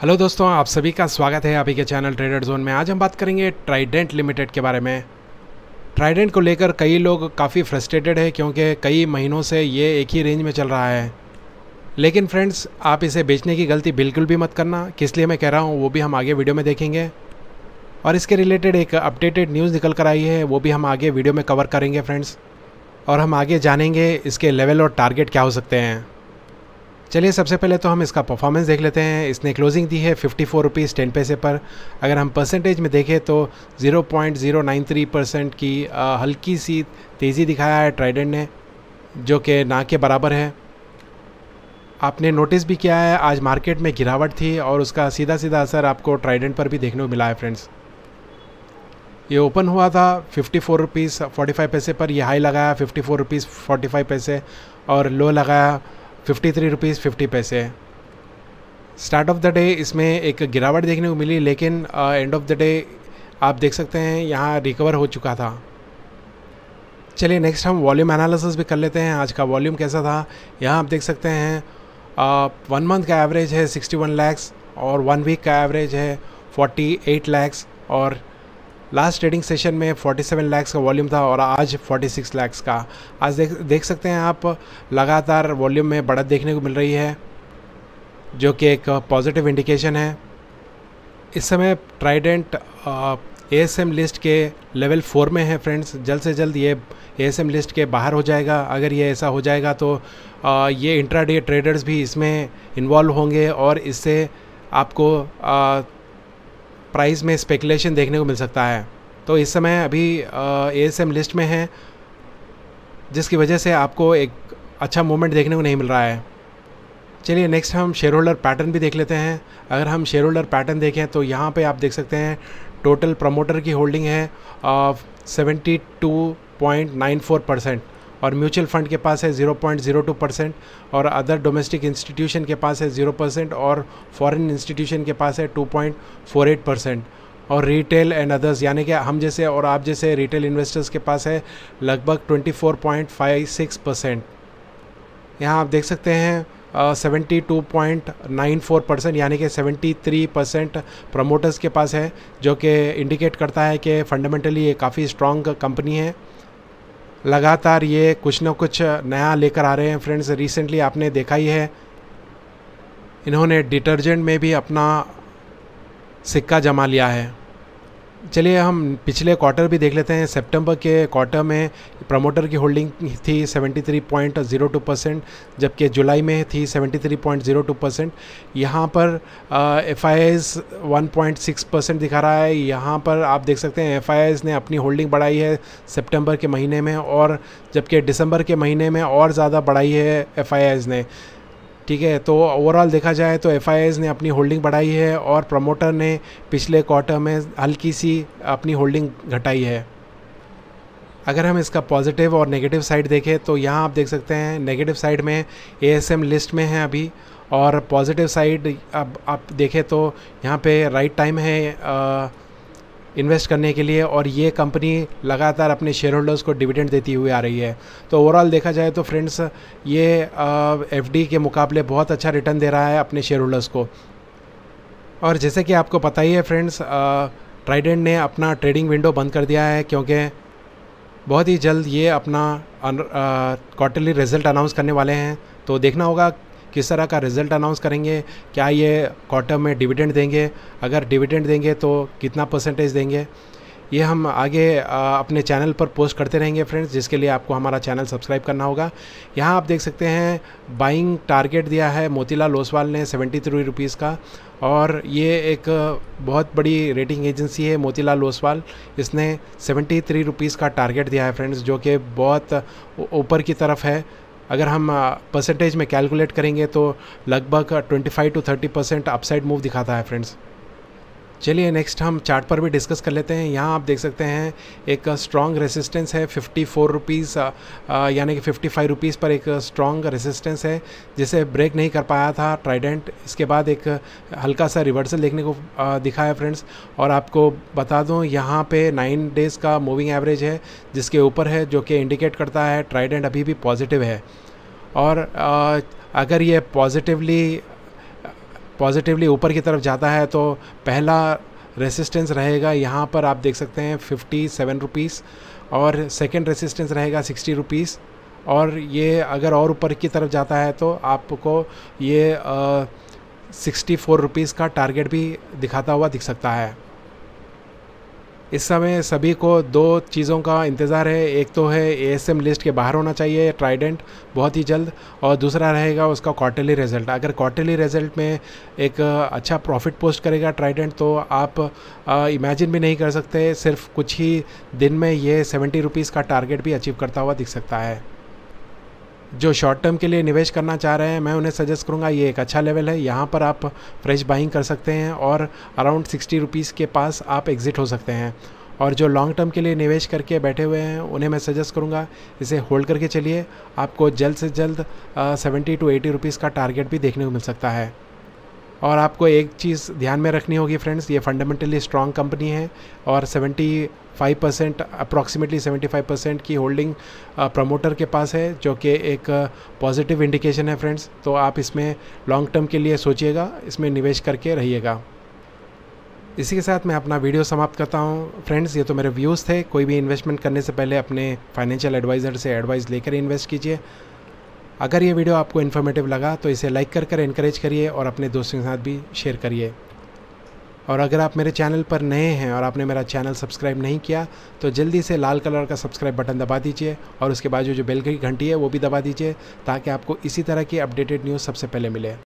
hello दोस्तों आप सभी का स्वागत है आप ही के चैनल ट्रेडर जोन में आज हम बात करेंगे ट्राइडेंट लिमिटेड के बारे में ट्राइडेंट को लेकर कई लोग काफ़ी फ्रस्ट्रेटेड है क्योंकि कई महीनों से ये एक ही रेंज में चल रहा है लेकिन फ्रेंड्स आप इसे बेचने की गलती बिल्कुल भी मत करना किस लिए मैं कह रहा हूँ वो भी हम आगे वीडियो में देखेंगे और इसके रिलेटेड एक अपडेटेड न्यूज़ निकल कर आई है वो भी हम आगे वीडियो में कवर करेंगे फ्रेंड्स और हम आगे जानेंगे इसके लेवल और टारगेट क्या हो सकते हैं चलिए सबसे पहले तो हम इसका परफॉर्मेंस देख लेते हैं इसने क्लोजिंग दी है फिफ्टी फोर रुपीज़ टेन पैसे पर अगर हम परसेंटेज में देखें तो zero point zero nine three percent की आ, हल्की सी तेज़ी दिखाया है ट्राइडेंट ने जो कि ना के बराबर है आपने नोटिस भी किया है आज मार्केट में गिरावट थी और उसका सीधा सीधा असर आपको ट्राइडेंट पर भी देखने को मिला है फ्रेंड्स ये ओपन हुआ था fifty four rupees forty five paise पर यह हाई लगाया fifty four rupees forty five paise और लो लगाया fifty three rupees fifty paise start of the day इसमें एक गिरावट देखने को मिली लेकिन एंड ऑफ द डे आप देख सकते हैं यहाँ रिकवर हो चुका था चलिए नेक्स्ट हम वॉल्यूम एनालिसिस भी कर लेते हैं आज का वॉल्यूम कैसा था यहाँ आप देख सकते हैं वन uh, मंथ का एवरेज है सिक्सटी वन लैक्स और वन वीक का एवरेज है फोर्टी एट लैक्स और लास्ट ट्रेडिंग सेशन में 47 लाख का वॉल्यूम था और आज 46 लाख का आज देख देख सकते हैं आप लगातार वॉल्यूम में बढ़त देखने को मिल रही है जो कि एक पॉजिटिव इंडिकेशन है इस समय ट्राइडेंट एम लिस्ट के लेवल फोर में है फ्रेंड्स जल्द से जल्द ये एम लिस्ट के बाहर हो जाएगा अगर ये ऐसा हो जाएगा तो आ, ये इंट्राडे ट्रेडर्स भी इसमें इन्वॉल्व होंगे और इससे आपको आ, प्राइस में स्पेकुलेशन देखने को मिल सकता है तो इस समय अभी ए एस एम लिस्ट में है जिसकी वजह से आपको एक अच्छा मूवमेंट देखने को नहीं मिल रहा है चलिए नेक्स्ट हम शेयर होल्डर पैटर्न भी देख लेते हैं अगर हम शेयर होल्डर पैटर्न देखें तो यहाँ पे आप देख सकते हैं टोटल प्रमोटर की होल्डिंग है seventy two point nine four percent और म्यूचुअल फंड के पास है zero zero point two percent और अदर डोमेस्टिक इंस्टीट्यूशन के पास है ज़ीरो परसेंट और फॉरेन इंस्टीट्यूशन के पास है two point four eight percent और रिटेल एंड अदर्स यानी कि हम जैसे और आप जैसे रिटेल इन्वेस्टर्स के पास है लगभग सिक्स परसेंट यहाँ आप देख सकते हैं seventy two point nine four percent यानी कि सेवेंटी थ्री परसेंट प्रमोटर्स के पास है जो कि इंडिकेट करता है कि फंडामेंटली ये काफ़ी स्ट्रॉन्ग कंपनी है लगातार ये कुछ ना कुछ नया लेकर आ रहे हैं फ्रेंड्स रिसेंटली आपने देखा ही है इन्होंने डिटर्जेंट में भी अपना सिक्का जमा लिया है चलिए हम पिछले क्वार्टर भी देख लेते हैं सितंबर के क्वार्टर में प्रमोटर की होल्डिंग थी 73.02 परसेंट जबकि जुलाई में थी 73.02 परसेंट यहाँ पर F I Is one percent दिखा रहा है यहाँ पर आप देख सकते हैं एफ आई ने अपनी होल्डिंग बढ़ाई है सितंबर के महीने में और जबकि दिसंबर के महीने में और ज़्यादा बढ़ाई है एफ आई ने ठीक है तो ओवरऑल देखा जाए तो एफ ने अपनी होल्डिंग बढ़ाई है और प्रमोटर ने पिछले क्वार्टर में हल्की सी अपनी होल्डिंग घटाई है अगर हम इसका पॉजिटिव और नेगेटिव साइड देखें तो यहाँ आप देख सकते हैं नेगेटिव साइड में ए लिस्ट में है अभी और पॉजिटिव साइड अब आप देखें तो यहाँ पे राइट टाइम है आ, इन्वेस्ट करने के लिए और ये कंपनी लगातार अपने शेयर होल्डर्स को डिविडेंड देती हुई आ रही है तो ओवरऑल देखा जाए तो फ्रेंड्स ये एफ के मुकाबले बहुत अच्छा रिटर्न दे रहा है अपने शेयर होल्डर्स को और जैसे कि आपको पता ही है फ्रेंड्स ट्राइडेंट ने अपना ट्रेडिंग विंडो बंद कर दिया है क्योंकि बहुत ही जल्द ये अपना क्वार्टरली रिजल्ट अनाउंस करने वाले हैं तो देखना होगा किस तरह का रिजल्ट अनाउंस करेंगे क्या ये क्वार्टर में डिविडेंड देंगे अगर डिविडेंड देंगे तो कितना परसेंटेज देंगे ये हम आगे अपने चैनल पर पोस्ट करते रहेंगे फ्रेंड्स जिसके लिए आपको हमारा चैनल सब्सक्राइब करना होगा यहाँ आप देख सकते हैं बाइंग टारगेट दिया है मोतीलाल ओसवाल ने सेवेंटी थ्री रुपीज़ का और ये एक बहुत बड़ी रेटिंग एजेंसी है मोतीलाल ओसवाल इसने सेवेंटी थ्री रुपीज़ का टारगेट दिया है फ्रेंड्स जो कि बहुत ऊपर की तरफ है अगर हम परसेंटेज में कैलकुलेट करेंगे तो लगभग 25 टू 30 परसेंट अपसाइड मूव दिखाता है फ्रेंड्स चलिए नेक्स्ट हम चार्ट पर भी डिस्कस कर लेते हैं यहाँ आप देख सकते हैं एक स्ट्रॉन्ग रेसिस्टेंस है फिफ्टी फोर रुपीज़ यानी कि फिफ्टी फाइव रुपीज़ पर एक स्ट्रॉन्ग रेसिस्टेंस है जिसे ब्रेक नहीं कर पाया था ट्राइडेंट इसके बाद एक हल्का सा रिवर्सल देखने को दिखा है फ्रेंड्स और आपको बता दूँ यहाँ पे नाइन डेज़ का मूविंग एवरेज है जिसके ऊपर है जो कि इंडिकेट करता है ट्राइडेंट अभी भी पॉजिटिव है और अगर ये पॉजिटिवली पॉजिटिवली ऊपर की तरफ जाता है तो पहला रेसिस्टेंस रहेगा यहाँ पर आप देख सकते हैं फिफ्टी सेवन रुपीज़ और सेकेंड रेसिस्टेंस रहेगा सिक्सटी रुपीज़ और ये अगर और ऊपर की तरफ जाता है तो आपको ये सिक्सटी फोर रुपीज़ का टारगेट भी दिखाता हुआ दिख सकता है इस समय सभी को दो चीज़ों का इंतज़ार है एक तो है ए लिस्ट के बाहर होना चाहिए ट्राइडेंट बहुत ही जल्द और दूसरा रहेगा उसका क्वार्टरली रिजल्ट अगर क्वार्टरली रिजल्ट में एक अच्छा प्रॉफिट पोस्ट करेगा ट्राइडेंट तो आप इमेजिन भी नहीं कर सकते सिर्फ कुछ ही दिन में ये सेवेंटी रुपीज़ का टारगेट भी अचीव करता हुआ दिख सकता है जो शॉर्ट टर्म के लिए निवेश करना चाह रहे हैं मैं उन्हें सजेस्ट करूँगा ये एक अच्छा लेवल है यहाँ पर आप फ्रेश बाइंग कर सकते हैं और अराउंड सिक्सटी रुपीज़ के पास आप एग्ज़िट हो सकते हैं और जो लॉन्ग टर्म के लिए निवेश करके बैठे हुए हैं उन्हें मैं सजेस्ट करूँगा इसे होल्ड करके चलिए आपको जल्द से जल्द सेवेंटी टू एटी रुपीज़ का टारगेट भी देखने को मिल सकता है और आपको एक चीज़ ध्यान में रखनी होगी फ्रेंड्स ये फंडामेंटली स्ट्रॉन्ग कंपनी है और 75 परसेंट अप्रॉक्सीमेटली 75 परसेंट की होल्डिंग प्रमोटर uh, के पास है जो कि एक पॉजिटिव uh, इंडिकेशन है फ्रेंड्स तो आप इसमें लॉन्ग टर्म के लिए सोचिएगा इसमें निवेश करके रहिएगा इसी के साथ मैं अपना वीडियो समाप्त करता हूँ फ्रेंड्स ये तो मेरे व्यूज़ थे कोई भी इन्वेस्टमेंट करने से पहले अपने फाइनेंशियल एडवाइज़र से एडवाइस लेकर इन्वेस्ट कीजिए अगर ये वीडियो आपको इन्फॉर्मेटिव लगा तो इसे लाइक कर कर इनक्रेज करिए और अपने दोस्तों के साथ भी शेयर करिए और अगर आप मेरे चैनल पर नए हैं और आपने मेरा चैनल सब्सक्राइब नहीं किया तो जल्दी से लाल कलर का सब्सक्राइब बटन दबा दीजिए और उसके बाद जो बेल की घंटी है वो भी दबा दीजिए ताकि आपको इसी तरह की अपडेटेड न्यूज़ सबसे पहले मिले